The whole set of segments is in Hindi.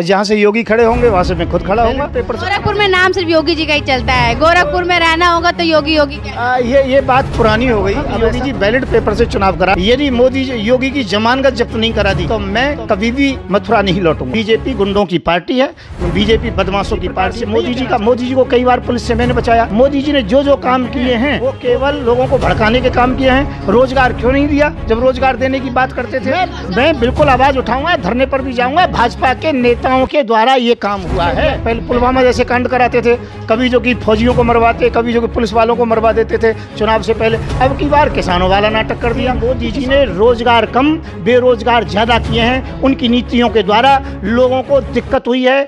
जहाँ से योगी खड़े होंगे वहाँ से मैं खुद खड़ा होगा पेपर गोरखपुर में नाम सिर्फ योगी जी का ही चलता है गोरखपुर में रहना होगा तो योगी योगी आ, ये ये बात पुरानी हो गई योगी जी बैलेट पेपर से चुनाव करा यदि मोदी जी योगी की जमानगत जब्त नहीं करा दी तो मैं कभी भी मथुरा नहीं लौटूंगा बीजेपी गुंडों की पार्टी है बीजेपी बदमाशों की पार्टी मोदी जी का मोदी जी को कई बार पुलिस ऐसी मैंने बचाया मोदी जी ने जो जो काम किए हैं वो केवल लोगों को भड़काने के काम किए हैं रोजगार क्यों नहीं दिया जब रोजगार देने की बात करते थे मैं बिल्कुल आवाज उठाऊंगा धरने पर भी जाऊंगा भाजपा के नेता नेताओं के द्वारा ये काम हुआ है पहले पुलवामा जैसे कांड कराते थे कभी जो कि फौजियों को मरवाते कभी जो कि पुलिस वालों को मरवा देते थे चुनाव से पहले अब की बार किसानों वाला नाटक कर दिया मोदी जी ने रोजगार कम बेरोजगार ज़्यादा किए हैं उनकी नीतियों के द्वारा लोगों को दिक्कत हुई है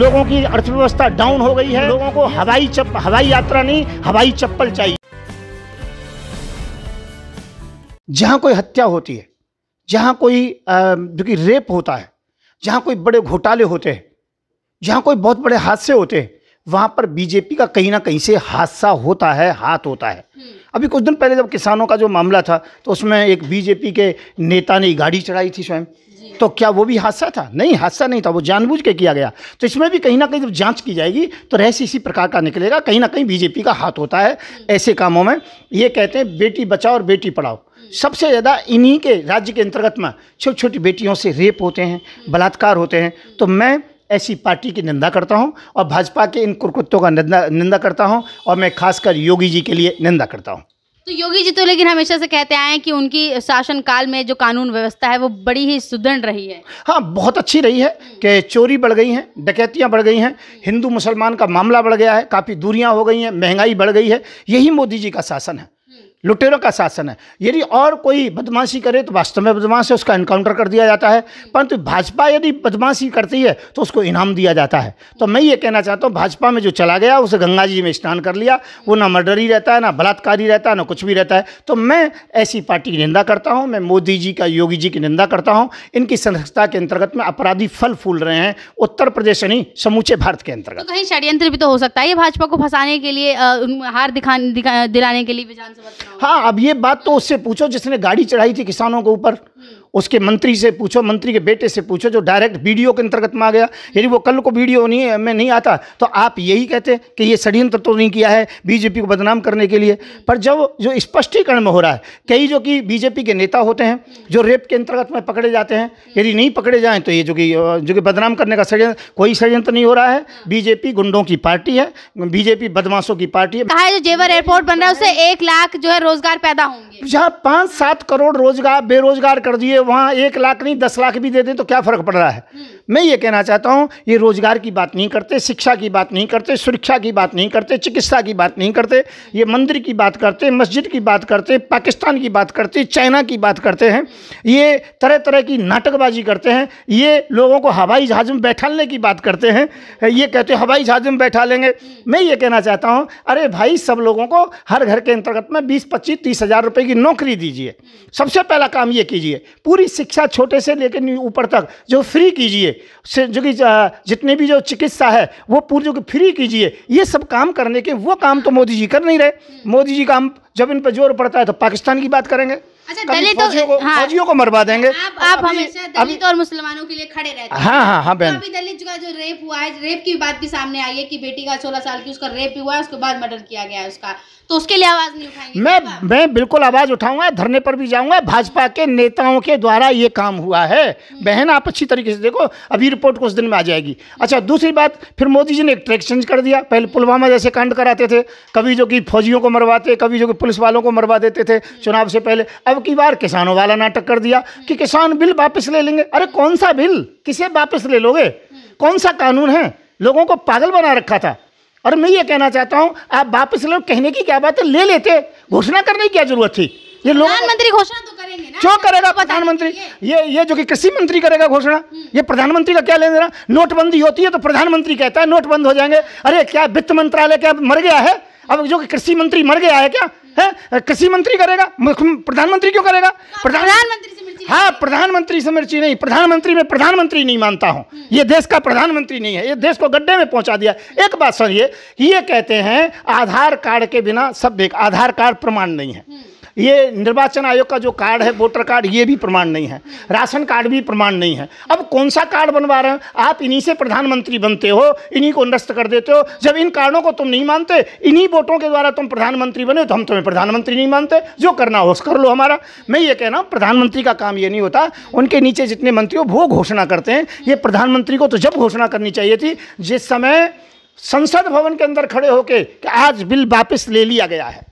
लोगों की अर्थव्यवस्था डाउन हो गई है लोगों को हवाई चप हवाई यात्रा नहीं हवाई चप्पल चाहिए जहां कोई हत्या होती है जहां कोई जो कि रेप होता है जहाँ कोई बड़े घोटाले होते हैं जहाँ कोई बहुत बड़े हादसे होते हैं वहाँ पर बीजेपी का कहीं ना कहीं से हादसा होता है हाथ होता है हम्म। अभी कुछ दिन पहले जब किसानों का जो मामला था तो उसमें एक बीजेपी के नेता ने गाड़ी चढ़ाई थी स्वयं तो क्या वो भी हादसा था नहीं हादसा नहीं था वो जानबूझ के किया गया तो इसमें भी कहीं ना कहीं जब जांच की जाएगी तो रहस्य इसी प्रकार का निकलेगा कहीं ना कहीं बीजेपी का हाथ होता है हम्म। ऐसे कामों में ये कहते हैं बेटी बचाओ और बेटी पढ़ाओ सबसे ज़्यादा इन्हीं के राज्य के अंतर्गत में छोटी छोटी बेटियों से रेप होते हैं बलात्कार होते हैं तो मैं ऐसी पार्टी की निंदा करता हूं और भाजपा के इन कुरकुत्तों का निंदा निंदा करता हूं और मैं खासकर योगी जी के लिए निंदा करता हूं तो योगी जी तो लेकिन हमेशा से कहते आए हैं कि उनकी शासनकाल में जो कानून व्यवस्था है वो बड़ी ही सुदृढ़ रही है हाँ बहुत अच्छी रही है कि चोरी बढ़ गई हैं डकैतियाँ बढ़ गई हैं हिंदू मुसलमान का मामला बढ़ गया है काफ़ी दूरियाँ हो गई हैं महंगाई बढ़ गई है यही मोदी जी का शासन है लुटेरों का शासन है यदि और कोई बदमाशी करे तो वास्तव में बदमाश है उसका इनकाउंटर कर दिया जाता है परंतु भाजपा यदि बदमाशी करती है तो उसको इनाम दिया जाता है तो मैं ये कहना चाहता हूँ भाजपा में जो चला गया उसे गंगा जी में स्नान कर लिया वो ना मर्डर ही रहता है ना बलात्कारी रहता है ना कुछ भी रहता है तो मैं ऐसी पार्टी की निंदा करता हूँ मैं मोदी जी का योगी जी की निंदा करता हूँ इनकी संस्था के अंतर्गत में अपराधी फल फूल रहे हैं उत्तर प्रदेश नहीं समूचे भारत के अंतर्गत तो कहीं षड्यंत्र भी तो हो सकता है ये भाजपा को फंसाने के लिए हार दिखाने दिखा दिलाने के लिए विधानसभा हाँ अब ये बात तो उससे पूछो जिसने गाड़ी चढ़ाई थी किसानों के ऊपर उसके मंत्री से पूछो मंत्री के बेटे से पूछो जो डायरेक्ट वीडियो के अंतर्गत में आ गया यदि वो कल को वीडियो नहीं में नहीं आता तो आप यही कहते कि ये षड्यंत्र तो नहीं किया है बीजेपी को बदनाम करने के लिए पर जब जो स्पष्टीकरण में हो रहा है कई जो कि बीजेपी के नेता होते हैं जो रेप के अंतर्गत में पकड़े जाते हैं यदि नहीं पकड़े जाएँ तो ये जो कि जो कि बदनाम करने का षड्यंत्र कोई षड्यंत्र नहीं हो रहा है बीजेपी गुंडों की पार्टी है बीजेपी बदमाशों की पार्टी है जो जेवर एयरपोर्ट बन रहा है उससे एक लाख जो है रोजगार पैदा होंगे जहाँ पाँच सात करोड़ रोजगार बेरोजगार कर दिए वहाँ एक लाख नहीं दस लाख भी दे दें तो क्या फ़र्क पड़ रहा है हम्म। मैं ये कहना चाहता हूँ ये रोज़गार की बात नहीं करते शिक्षा की बात नहीं करते सुरक्षा की बात नहीं करते चिकित्सा की बात नहीं करते ये मंदिर की बात करते मस्जिद की बात करते पाकिस्तान की बात करते चाइना की बात करते हैं ये तरह तरह की नाटकबाजी करते हैं ये लोगों को हवाई जहाज़ में बैठाने की बात करते हैं ये कहते हैं हवाई जहाज़ में बैठा लेंगे मैं ये कहना चाहता हूँ अरे भाई सब लोगों को हर घर के अंतर्गत में बीस पच्चीस तीस हज़ार रुपये की नौकरी दीजिए सबसे पहला काम ये कीजिए पूरी शिक्षा छोटे से लेकर ऊपर तक जो फ्री कीजिए से जो कि जितने भी जो चिकित्सा है वो पूरी जो कि फ्री कीजिए ये सब काम करने के वो काम तो मोदी जी कर नहीं रहे हम्म। मोदी जी काम जब इन पर जोर पड़ता है तो पाकिस्तान की बात करेंगे अच्छा दलित फौजियों को हाँ, को मरवा देंगे आप, आप हमेशा दलित और मुसलमानों के लिए खड़े रहते हैं हाँ हाँ हाँ तो बहन अभी दलित का जो रेप हुआ है रेप की बात भी सामने आई है कि बेटी का सोलह साल की उसका रेप हुआ है उसके बाद मर्डर किया गया है उसका तो उसके लिए आवाज नहीं उठाएंगे मैं मैं बिल्कुल आवाज उठाऊंगा धरने पर भी जाऊंगा भाजपा के नेताओं के द्वारा ये काम हुआ है हम्म। बहन आप अच्छी तरीके से देखो अभी रिपोर्ट कुछ दिन में आ जाएगी अच्छा दूसरी बात फिर मोदी जी ने एक ट्रैक चेंज कर दिया पहले पुलवामा जैसे कांड कराते थे कभी जो कि फौजियों को मरवाते कभी जो कि पुलिस वालों को मरवा देते थे हम्म। चुनाव से पहले अब की बार किसानों वाला नाटक कर दिया हम्म। कि किसान बिल वापस ले लेंगे अरे कौन सा बिल किसे वापस ले लोगे कौन सा कानून है लोगों को पागल बना रखा था और मैं ये कहना चाहता हूँ आप वापस लो कहने की क्या बात है ले लेते घोषणा करने की क्या जरूरत थी ये लोग प्रधानमंत्री घोषणा तो करेंगे ना क्यों करेगा तो प्रधानमंत्री ये ये जो कि कृषि मंत्री करेगा घोषणा हम्म। ये प्रधानमंत्री का क्या लेना नोटबंदी होती है तो प्रधानमंत्री कहता है नोट बंद हो जाएंगे अरे क्या वित्त मंत्रालय क्या मर गया है अब जो कृषि मंत्री मर गया है क्या है कृषि मंत्री करेगा प्रधानमंत्री क्यों करेगा प्रधानमंत्री हाँ प्रधानमंत्री समर्ची नहीं प्रधानमंत्री में प्रधानमंत्री नहीं मानता हूँ हम्म। ये देश का प्रधानमंत्री नहीं है ये देश को गड्ढे में पहुंचा दिया एक बात सुनिए ये कहते हैं आधार कार्ड के बिना सब आधार कार्ड प्रमाण नहीं है हम्म। ये निर्वाचन आयोग का जो कार्ड है वोटर कार्ड ये भी प्रमाण नहीं है राशन कार्ड भी प्रमाण नहीं है अब कौन सा कार्ड बनवा रहे हैं आप इन्हीं से प्रधानमंत्री बनते हो इन्हीं को नष्ट कर देते हो जब इन कार्डों को तुम नहीं मानते इन्हीं वोटों के द्वारा तुम प्रधानमंत्री बने तो हम तुम्हें प्रधानमंत्री नहीं मानते जो करना हो कर लो हमारा मैं ये कह रहा हूँ प्रधानमंत्री का काम ये नहीं होता उनके नीचे जितने मंत्री हो वो घोषणा करते हैं ये प्रधानमंत्री को तो जब घोषणा करनी चाहिए थी जिस समय संसद भवन के अंदर खड़े होकर आज बिल वापस ले लिया गया है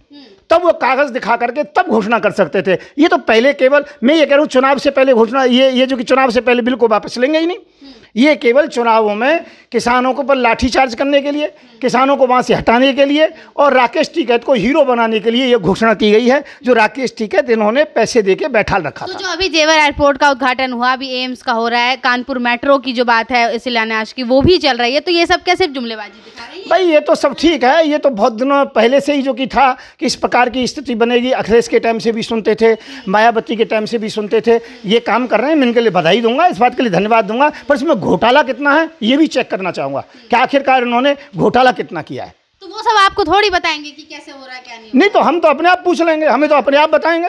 तब वो कागज़ दिखा करके तब घोषणा कर सकते थे ये तो पहले केवल मैं ये कह रहा हूँ चुनाव से पहले घोषणा ये ये जो कि चुनाव से पहले बिल को वापस लेंगे ही नहीं ये केवल चुनावों में किसानों को पर लाठीचार्ज करने के लिए किसानों को वहाँ से हटाने के लिए और राकेश टिकैत को हीरो बनाने के लिए ये घोषणा की गई है जो राकेश टिकैत इन्होंने पैसे दे के बैठा रखा तो था। जो अभी जेवर एयरपोर्ट का उद्घाटन हुआ अभी एम्स का हो रहा है कानपुर मेट्रो की जो बात है शिलान्यास की वो भी चल रही है तो ये सब क्या सिर्फ जुमलेबाजी भाई ये तो सब ठीक है ये तो बहुत दिनों पहले से ही जो कि था कि इस प्रकार की स्थिति बनेगी अखिलेश के टाइम से भी सुनते थे मायावती के टाइम से भी सुनते थे ये काम कर रहे हैं मैं इनके लिए बधाई दूंगा इस बात के लिए धन्यवाद दूंगा पर इसमें घोटाला कितना है ये भी चेक करना चाहूंगा कि आखिरकार इन्होंने घोटाला कितना किया है तो वो सब आपको थोड़ी बताएंगे कि कैसे हो रहा है क्या नहीं नहीं तो हम तो अपने आप पूछ लेंगे हमें तो अपने आप बताएंगे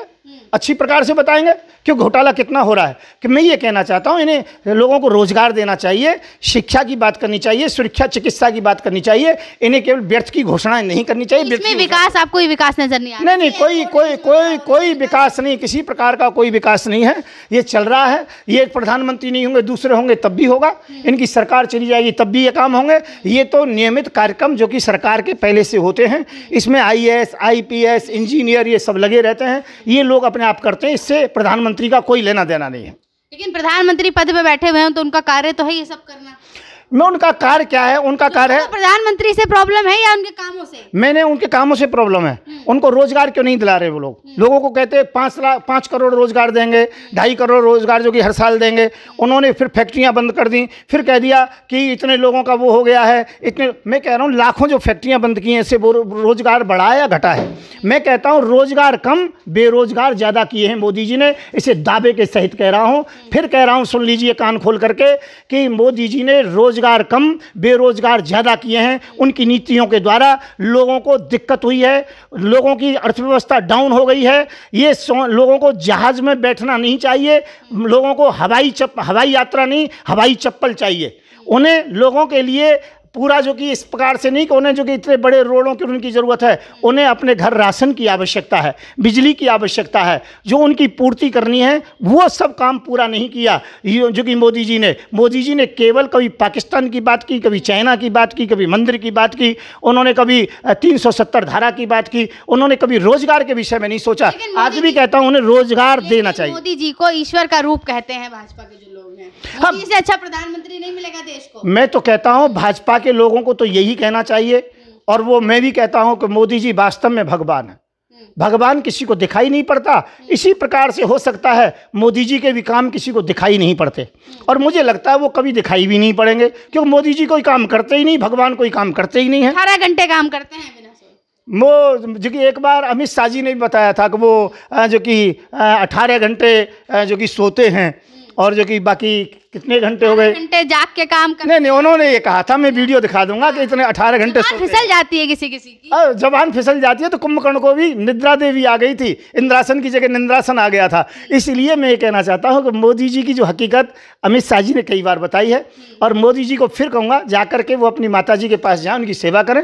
अच्छी प्रकार से बताएंगे कि घोटाला कितना हो रहा है कि मैं ये कहना चाहता हूँ इन्हें लोगों को रोजगार देना चाहिए शिक्षा की बात करनी चाहिए सुरक्षा चिकित्सा की बात करनी चाहिए इन्हें केवल व्यर्थ की घोषणाएं नहीं करनी चाहिए इसमें विकास आपको विकास नजर नहीं नहीं नहीं कोई कोई कोई कोई विकास नहीं किसी प्रकार का कोई विकास नहीं है ये चल रहा है ये प्रधानमंत्री नहीं होंगे दूसरे होंगे तब भी होगा इनकी सरकार चली जाएगी तब भी ये काम होंगे ये तो नियमित कार्यक्रम जो कि सरकार के पहले से होते हैं इसमें I S I P S engineer ये सब लगे रहते हैं ये लोग अपने अपने आप करते हैं इससे प्रधानमंत्री का कोई लेना देना नहीं है लेकिन प्रधानमंत्री पद पर बैठे हुए हैं तो उनका कार्य तो है ये सब करना मैं उनका कार्य क्या है उनका तो कार्य है प्रधानमंत्री से प्रॉब्लम है या उनके कामों से मैंने उनके कामों से प्रॉब्लम है हम्म। उनको रोजगार क्यों नहीं दिला रहे वो लोग हम्म। लोगों को कहते हैं पाँच लाख पाँच करोड़ रोजगार देंगे ढाई करोड़ रोजगार जो कि हर साल देंगे उन्होंने फिर फैक्ट्रियाँ बंद कर दी फिर कह दिया कि इतने लोगों का वो हो गया है इतने मैं कह रहा हूँ लाखों जो फैक्ट्रियाँ बंद की हैं इससे रोजगार बढ़ा या घटा है मैं कहता हूँ रोजगार कम बेरोजगार ज़्यादा किए हैं मोदी जी ने इसे दावे के सहित कह रहा हूँ फिर कह रहा हूँ सुन लीजिए कान खोल करके कि मोदी जी ने रोज रोजगार कम बेरोजगार ज़्यादा किए हैं उनकी नीतियों के द्वारा लोगों को दिक्कत हुई है लोगों की अर्थव्यवस्था डाउन हो गई है ये लोगों को जहाज़ में बैठना नहीं चाहिए लोगों को हवाई चप हवाई यात्रा नहीं हवाई चप्पल चाहिए उन्हें लोगों के लिए पूरा जो कि इस प्रकार से नहीं कि उन्हें जो कि इतने बड़े रोडों की उनकी ज़रूरत है उन्हें अपने घर राशन की आवश्यकता है बिजली की आवश्यकता है जो उनकी पूर्ति करनी है वो सब काम पूरा नहीं किया जो कि मोदी जी ने मोदी जी ने केवल कभी पाकिस्तान की बात की कभी चाइना की बात की कभी मंदिर की बात की उन्होंने कभी तीन धारा की बात की उन्होंने कभी रोजगार के विषय में नहीं सोचा आज भी कहता हूँ उन्हें रोजगार देना चाहिए मोदी जी को ईश्वर का रूप कहते हैं भाजपा के जो लोग हैं हाँ, अच्छा प्रधानमंत्री नहीं मिलेगा देश को मैं तो कहता हूँ भाजपा के लोगों को तो यही कहना चाहिए हम्म। और वो मैं भी कहता हूँ कि मोदी जी वास्तव में भगवान है हम्म। भगवान किसी को दिखाई नहीं पड़ता हम्म। इसी प्रकार से हो सकता है मोदी जी के भी काम किसी को दिखाई नहीं पड़ते और मुझे लगता है वो कभी दिखाई भी नहीं पड़ेंगे क्योंकि मोदी जी कोई काम करते ही नहीं भगवान कोई काम करते ही नहीं है अठारह घंटे काम करते हैं वो जो कि एक बार अमित शाह जी ने भी बताया था कि वो जो कि अठारह घंटे जो कि सोते हैं और जो कि बाकी कितने घंटे हो गए घंटे जाग के काम कर नहीं नहीं उन्होंने ये कहा था मैं वीडियो दिखा दूंगा कि इतने अठारह घंटे फिसल जाती है किसी किसी की जबान फिसल जाती है तो कुंभकर्ण को भी निद्रा देवी आ गई थी इंद्रासन की जगह निंद्रासन आ गया था इसलिए मैं ये कहना चाहता हूँ कि मोदी जी की जो हकीकत अमित शाह जी ने कई बार बताई है और मोदी जी को फिर कहूँगा जा करके वो अपनी माता जी के पास जाएँ उनकी सेवा करें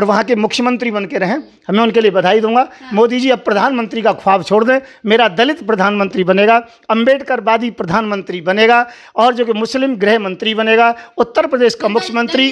और वहाँ के मुख्यमंत्री बन के रहें हमें उनके लिए बधाई दूंगा हाँ। मोदी जी अब प्रधानमंत्री का ख्वाब छोड़ दें मेरा दलित प्रधानमंत्री बनेगा अम्बेडकर प्रधानमंत्री बनेगा और और जो कि मुस्लिम गृह मंत्री बनेगा उत्तर प्रदेश का तो मुख्यमंत्री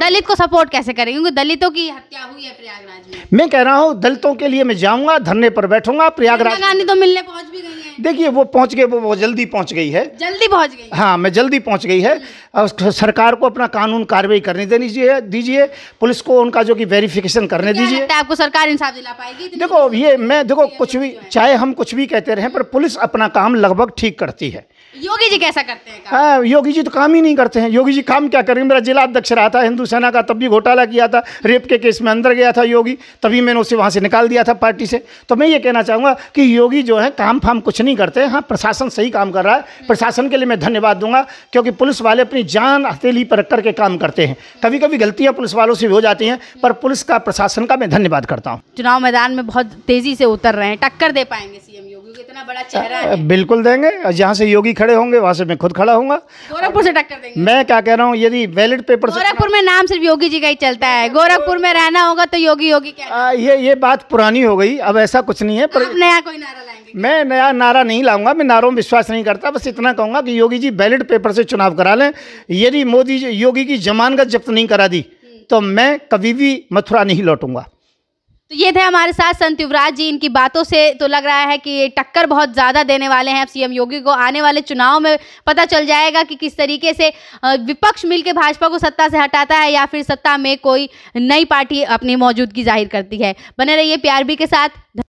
दलित को सपोर्ट कैसे करेंगे क्योंकि दलितों की हत्या हुई है प्रयागराज में मैं कह रहा हूँ दलितों के लिए मैं जाऊँगा धरने पर बैठूंगा प्रयागराज गांधी तो मिलने पहुँच भी गई है देखिए वो पहुँच गए वो जल्दी पहुँच गई है जल्दी पहुँच गई हाँ मैं जल्दी पहुँच गई है सरकार को अपना कानून कार्रवाई करने दीजिए दीजिए पुलिस को उनका जो कि वेरिफिकेशन करने दीजिए आपको सरकार इंसाफ दिला पाएगी देखो ये मैं देखो कुछ तो भी चाहे हम कुछ भी कहते रहे पर पुलिस अपना काम लगभग ठीक करती है योगी जी कैसा करते हैं हाँ योगी जी तो काम ही नहीं करते हैं योगी जी काम क्या करेंगे मेरा जिला अध्यक्ष रहा था हिंदू सेना का तब भी घोटाला किया था रेप के केस में अंदर गया था योगी तभी मैंने उसे वहाँ से निकाल दिया था पार्टी से तो मैं ये कहना चाहूँगा कि योगी जो है काम फाम कुछ नहीं करते हाँ प्रशासन सही काम कर रहा है हम्म। प्रशासन के लिए मैं धन्यवाद दूंगा क्योंकि पुलिस वाले अपनी जान हथेली पर रख करके काम करते हैं कभी कभी गलतियाँ पुलिस वालों से भी हो जाती हैं पर पुलिस का प्रशासन का मैं धन्यवाद करता हूँ चुनाव मैदान में बहुत तेज़ी से उतर रहे हैं टक्कर दे पाएंगे सीएम योगी इतना बड़ा चेहरा है बिल्कुल देंगे जहाँ से योगी खड़े होंगे वहाँ से मैं खुद खड़ा हूँ गोरखपुर से टक्कर देंगे मैं क्या कह रहा हूँ यदि वैलिड पेपर गोरखपुर में नाम सिर्फ योगी जी का ही चलता है गोरखपुर में रहना होगा तो योगी योगी क्या आ, ये ये बात पुरानी हो गई अब ऐसा कुछ नहीं है पर नया कोई नारा लाएंगे मैं नया नारा नहीं लाऊंगा मैं नारों में विश्वास नहीं करता बस इतना कहूंगा कि योगी जी बैलेट पेपर से चुनाव करा लें यदि मोदी योगी की जमानत जब्त नहीं करा दी हम्म। तो मैं कभी भी मथुरा नहीं लौटूंगा तो ये थे हमारे साथ संत युवराज जी इनकी बातों से तो लग रहा है कि ये टक्कर बहुत ज़्यादा देने वाले हैं अब सीएम योगी को आने वाले चुनाव में पता चल जाएगा कि किस तरीके से विपक्ष मिलकर भाजपा को सत्ता से हटाता है या फिर सत्ता में कोई नई पार्टी अपनी मौजूदगी जाहिर करती है बने रहिए प्यार भी के साथ